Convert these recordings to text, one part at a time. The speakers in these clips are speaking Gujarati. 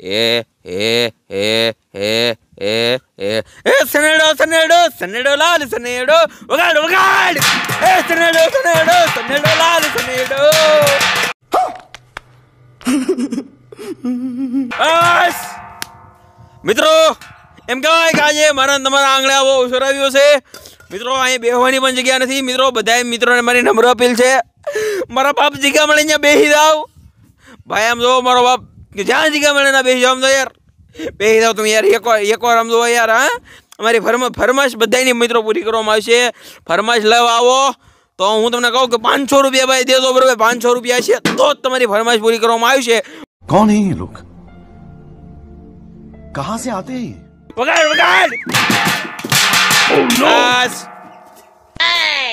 એ એ એ એ એ એ એ સનેડો સનેડો સનેડો લાલ સનેડો વગાડ વગાડ એ સનેડો સનેડો સનેડો લાલ સનેડો મિત્રો એમ કહેવાય કે આજે મારા તમારા આંગણે આવો અવસર આવ્યો છે મિત્રો અહીંયા બેહવાની પણ જગ્યા નથી મિત્રો બધા મિત્રોને મારી નમ્ર અપીલ છે મારા બાપ જગ્યા મળે અહીંયા બેસી જાવ ભાઈ આમ જો મારો બાપ जान जी का मैंने बेच जाओ यार बेच जाओ तुम यार एक वार रमजो यार हाँ अमरी फरम फरमाइश बधाई मित्रों पूरी करो मैसे फरमाइश लव आओ तो हूँ तुमने कहूँ कि पांच सौ रुपया भाई दे दो बरबर पांच सौ रुपया से तो तुम्हारी फरमाइश पूरी करो मैसे कौन है ये लोग कहाँ से आते हैं ये पकड़ पकड़ Oh no! Uh,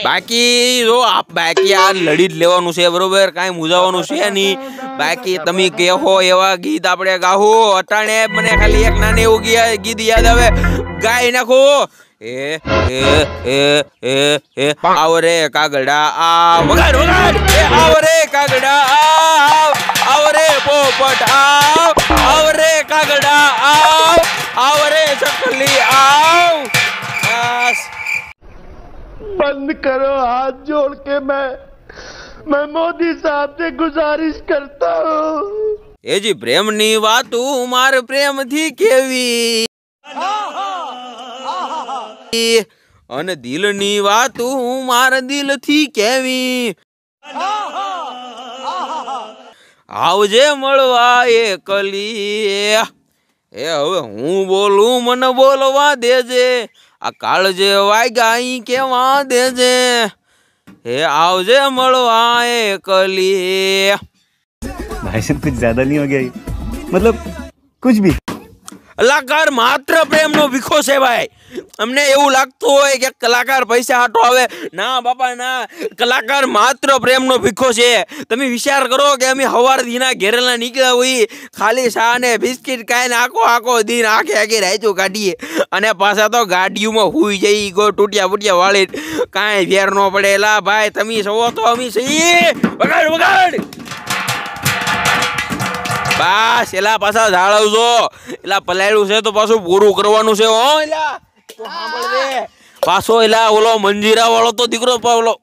બાકી જો આપ બાકી આ લડી જ લેવાનું છે બરોબર કાંઈ મૂજાવાનું છે નહીં બાકી તમે કહેહો એવા ગીત આપણે ગાહો અટાણે મને ખાલી એક નાની એવું ગીત યાદ આવે ગાઈ નાખો એ એ એ એ એ આવ કાગડા આ વગાડ વગાડ આવ રે કાગડા આવ આવ પોપટ આવ करो हाथ जोड़ के मैं मैं मोदी साहब से गुजारिश करता हूँ એ જી પ્રેમની વાતું માર પ્રેમથી કેવી અને દિલની વાતું માર દિલથી કેવી આવજે મળવા એ કલી એ હવે હું બોલું મને બોલવા દેજે આ કાળજેવાય ગાઈ કેવા દેજે હે આવજે મળવા એ કલી भाई से कुछ ज्यादा नहीं हो गया मतलब कुछ भी કલાકાર માત્ર પ્રેમનો વિખો સેવાય અમને એવું લાગતું હોય કે કલાકાર પૈસા હાટો આવે ના બાપા ના કલાકાર માત્ર પ્રેમનો ભીખો છે તમે વિચાર કરો કે અમે હવાર દીના ઘેરેલા નીકળ્યા હોઈએ ખાલી ચા ને બિસ્કિટ કાંઈ આખો આખો દિન આખે આખી રાયતું કાઢીએ અને પાછા તો ગાડીઓમાં હુઈ જઈ ગો તૂટ્યા ફૂટ્યા વાળી કાંઈ વેર ન પડે એલા ભાઈ તમે સવો તો અમે છીએ વગાડ વગાડ બસ એલા પાછા ઝાડવજો એલા પલાળ્યું છે તો પાછું પૂરું કરવાનું છે હો એલા પાછો એલા ઓલો મંજીરા વાળો તો દીકરો ઓલો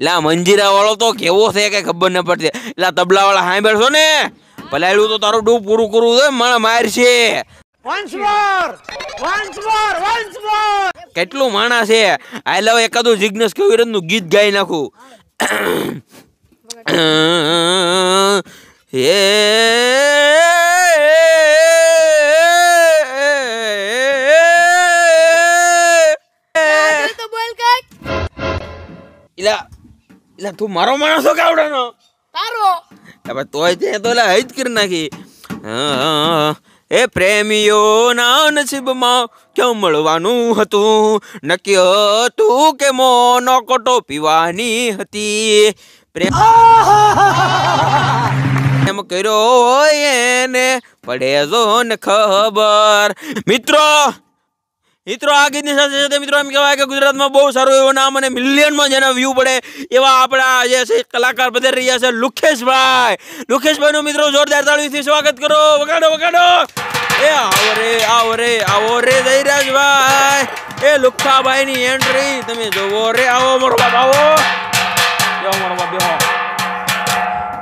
એલા મંજીરા વાળો તો કેવો છે કે ખબર ન પડતી એલા તબલા વાળા સાંભળ છો ને પલાળ્યું તો તારું ડૂબ પૂરું કરવું છે મને મારશે કેટલું માણસ છે આઈ લવ એકાદું જિજ્ઞેસ કવિરજ રીતનું ગીત ગાઈ નાખું હે ઇલા ઇલા તું મારો માણસો કાવડાનો તારો હવે તોય તે તો લા હૈત કરી નાખી એ પ્રેમીઓના નસીબમાં ક્યાં મળવાનું હતું નક્કી તું કે મોનો કોટો પીવાની હતી પ્રેમ એમ કર્યો હોય એને પડે જો ને ખબર મિત્રો મિત્રો આ ગીતની સાથે સાથે મિત્રો એમ કહેવાય કે ગુજરાતમાં બહુ સારું એવું નામ અને મિલિયનમાં જેના વ્યૂ પડે એવા આપણા જે છે કલાકાર બધા રહ્યા છે લુખેશભાઈ લુખેશભાઈનો મિત્રો જોરદાર તાળીથી સ્વાગત કરો વગાડો વગાડો એ આવો રે આવો રે આવો રે જયરાજભાઈ એ લુખાભાઈની એન્ટ્રી તમે જોવો રે આવો મોરબાપ આવો બેહો મોરબાપ બેહો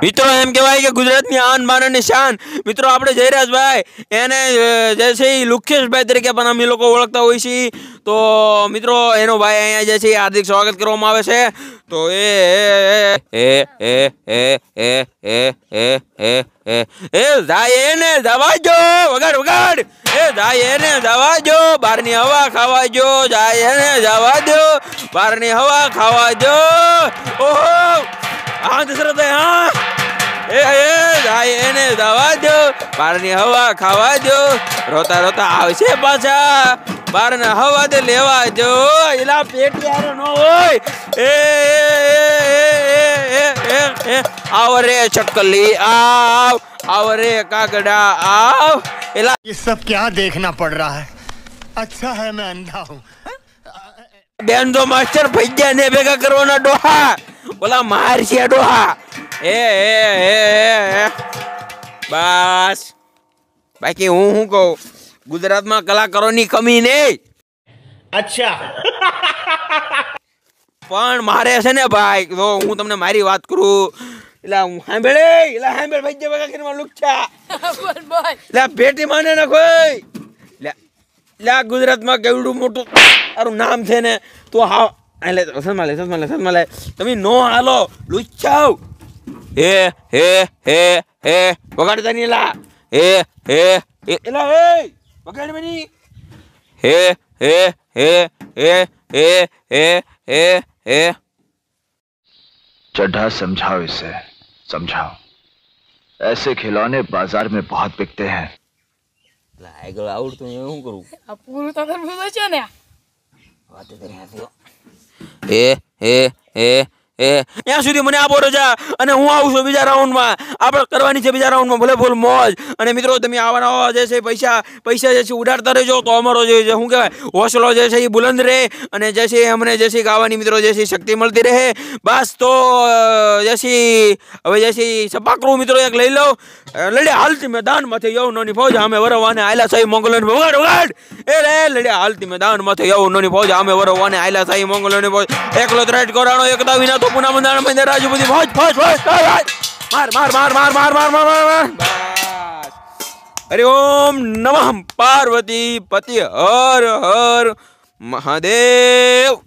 મિત્રો એમ કહેવાય કે ગુજરાતની આન બાન અને શાન મિત્રો આપણે જયરાજભાઈ એને જે છે એ લુખેશભાઈ તરીકે પણ અમે લોકો ઓળખતા હોઈએ છીએ તો મિત્રો એનો ભાઈ અહીંયા જે છે હાર્દિક સ્વાગત કરવામાં આવે છે તો એ એ એ એ એ એ એ એ એ એ જાય એને જવાજો વગાડ વગાડ એ જાય એને જવાજો બહારની હવા ખાવાજો જાય એને જવાજો બહારની હવા ખાવાજો ઓહો અંધ એને દવા દો બહારની હવા ખાવા દો રોતા રોતા આવશે પાછા બહારના હવા દે લેવા જો એલા પેટિયારો નો હોય એ આવ ચકલી આવ આવરે રે કાગડા આવ એલા ये सब क्या देखना पड़ रहा है अच्छा है मैं अंधा हूँ બેન તો માસ્ટર ભૈયા ને ભેગા કરવાના ડોહા ઓલા માર છે ડોહા એ એ એ બસ બાકી હું શું કહું ગુજરાતમાં કલાકારોની કમી નહીં અચ્છા પણ મારે છે ને ભાઈ તો હું તમને મારી વાત કરું એટલે હું સાંભળે એટલે સાંભળ ભાઈ જે બગા કરીને લુચ્છા એટલે પેટી માને ને કોઈ એટલે ગુજરાતમાં કેવડું મોટું તારું નામ છે ને તું હા એટલે चड्ढा समझाओ इसे समझाओ ऐसे खिलौने बाजार में बहुत बिकते हैं લાયગલ આવડતું હું अब पूरा तो તો કરવું છે ને વાત કરી હતી 诶诶诶。એ ત્યાં સુધી મને આપો રજા અને હું આવું છું બીજા રાઉન્ડમાં આપણે કરવાની છે બીજા રાઉન્ડમાં ભલે ભૂલ મોજ અને મિત્રો તમે આવવાના જે છે પૈસા પૈસા જે છે ઉડાડતા રહેજો તો અમારો જે છે શું કહેવાય હોસલો જે છે એ બુલંદ રહે અને જે છે અમને જે છે ગાવાની મિત્રો જે છે શક્તિ મળતી રહે બસ તો જે હવે જે છે સપાકરું મિત્રો એક લઈ લો લડ્યા હાલતી મેદાન મેદાનમાંથી યવનોની ફોજ અમે વરવાને આયલા સાહેબ મોગલોને વગાડ વગાડ એ રે લડ્યા હાલતી મેદાનમાંથી યવનોની ફોજ અમે વરવાને આયલા સાહેબ મોગલોની ફોજ એકલો ત્રેટ કરાણો એકતા વિના तो पुनः मंदार मंदिर राजू बुद्धि भोज भोज भोज मार मार मार मार मार मार मार मार मार हरि ओम नमः पार्वती पति हर हर महादेव